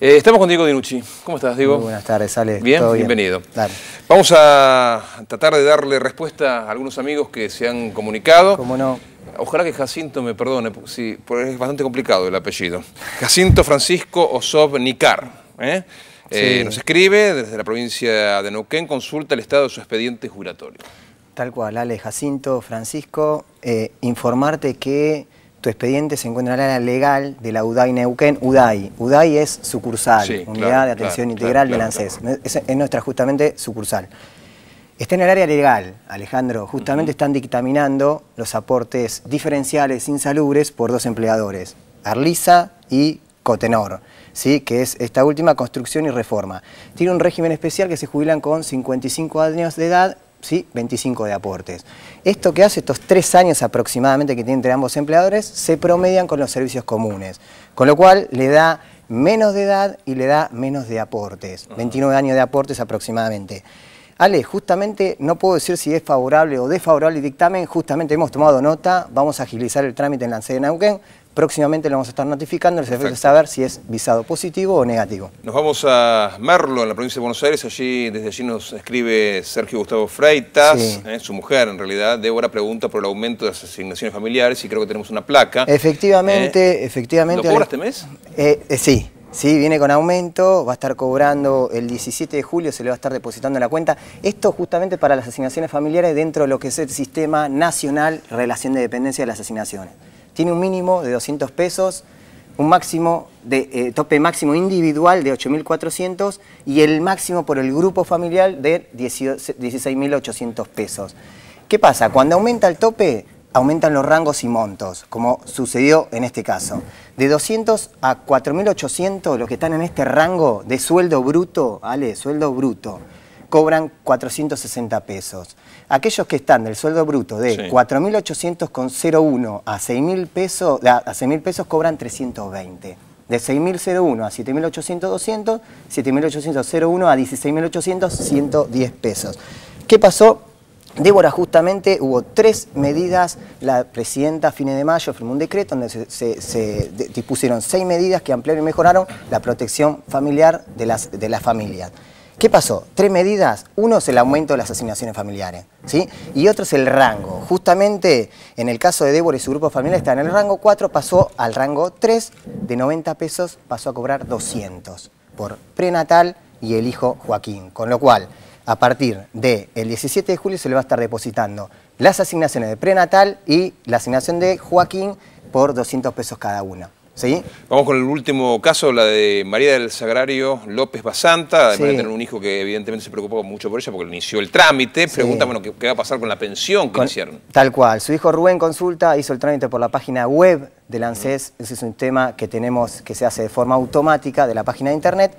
Eh, estamos con Diego Dinucci. ¿Cómo estás, Diego? Muy buenas tardes, Ale. ¿Bien? Bienvenido. Vamos a tratar de darle respuesta a algunos amigos que se han comunicado. ¿Cómo no? Ojalá que Jacinto me perdone, porque es bastante complicado el apellido. Jacinto Francisco Osob Nicar. ¿eh? Eh, nos escribe desde la provincia de Neuquén, consulta el estado de su expediente juratorio. Tal cual, Ale, Jacinto, Francisco, informarte que tu expediente se encuentra en el área legal de la UDAI Neuquén. UDAI, UDAI es sucursal, Unidad de Atención Integral de Es, nuestra justamente sucursal. Está en el área legal, Alejandro. Justamente están dictaminando los aportes diferenciales insalubres por dos empleadores, Arlisa y Cotenor. ¿sí? que es esta última construcción y reforma. Tiene un régimen especial que se jubilan con 55 años de edad ¿sí? 25 de aportes. Esto que hace, estos tres años aproximadamente que tiene entre ambos empleadores, se promedian con los servicios comunes, con lo cual le da menos de edad y le da menos de aportes, 29 años de aportes aproximadamente. Ale, justamente no puedo decir si es favorable o desfavorable el dictamen, justamente hemos tomado nota, vamos a agilizar el trámite en la sede de Neuquén, Próximamente lo vamos a estar notificando, les a saber si es visado positivo o negativo. Nos vamos a Merlo, en la provincia de Buenos Aires. Allí, desde allí nos escribe Sergio Gustavo Freitas, eh, su mujer en realidad. Débora pregunta por el aumento de las asignaciones familiares y creo que tenemos una placa. Efectivamente, eh, efectivamente. ¿Lo cobra este mes? Eh, sí. Sí, viene con aumento, va a estar cobrando el 17 de julio, se le va a estar depositando en la cuenta. Esto justamente para las asignaciones familiares dentro de lo que es el Sistema Nacional Relación de Dependencia de las Asignaciones. Tiene un mínimo de 200 pesos, un máximo de eh, tope máximo individual de 8.400 y el máximo por el grupo familiar de 16.800 pesos. ¿Qué pasa? Cuando aumenta el tope, aumentan los rangos y montos, como sucedió en este caso. De 200 a 4.800, los que están en este rango de sueldo bruto, Ale, sueldo bruto, cobran 460 pesos. Aquellos que están del sueldo bruto de 4.800,01 a 6.000 pesos, a 6.000 pesos cobran 320. De 6.001 a 7.800, 200, 7.800,01 a 16.800, 110 pesos. ¿Qué pasó? Débora, justamente hubo tres medidas, la presidenta a fines de mayo firmó un decreto donde se, dispusieron seis medidas que ampliaron y mejoraron la protección familiar de las, de las familias. ¿Qué pasó? Tres medidas. Uno es el aumento de las asignaciones familiares, Y otro es el rango. Justamente en el caso de Débora y su grupo familiar está en el rango 4, pasó al rango 3, de 90 pesos pasó a cobrar 200 por prenatal y el hijo Joaquín. Con lo cual, a partir del 17 de julio se le va a estar depositando las asignaciones de prenatal y la asignación de Joaquín por 200 pesos cada una. Vamos con el último caso, la de María del Sagrario López Basanta, además de tener un hijo que evidentemente se preocupó mucho por ella porque inició el trámite. Pregunta, ¿qué, va a pasar con la pensión que iniciaron. Tal cual. Su hijo Rubén Consulta hizo el trámite por la página web del ANSES. Ese es un tema que tenemos que se hace de forma automática de la página de internet.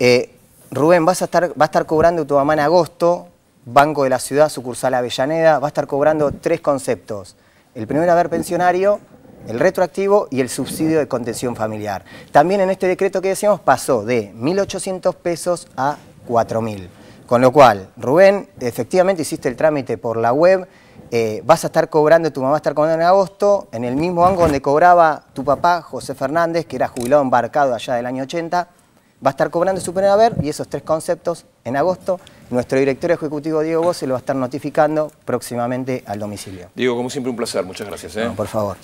Eh, Rubén, vas a estar, va a estar cobrando tu mamá en agosto, Banco de la Ciudad, sucursal Avellaneda, va a estar cobrando tres conceptos. El primero, haber pensionario el retroactivo y el subsidio de contención familiar. También en este decreto que decíamos pasó de 1.800 pesos a 4.000. Con lo cual, Rubén, efectivamente hiciste el trámite por la web, eh, vas a estar cobrando, tu mamá va a estar cobrando en agosto, en el mismo banco donde cobraba tu papá, José Fernández, que era jubilado embarcado allá del año 80, va a estar cobrando su primer haber y esos tres conceptos en agosto. Nuestro director ejecutivo Diego se lo va a estar notificando próximamente al domicilio. Diego, como siempre, un placer. Muchas gracias. ¿eh? por favor.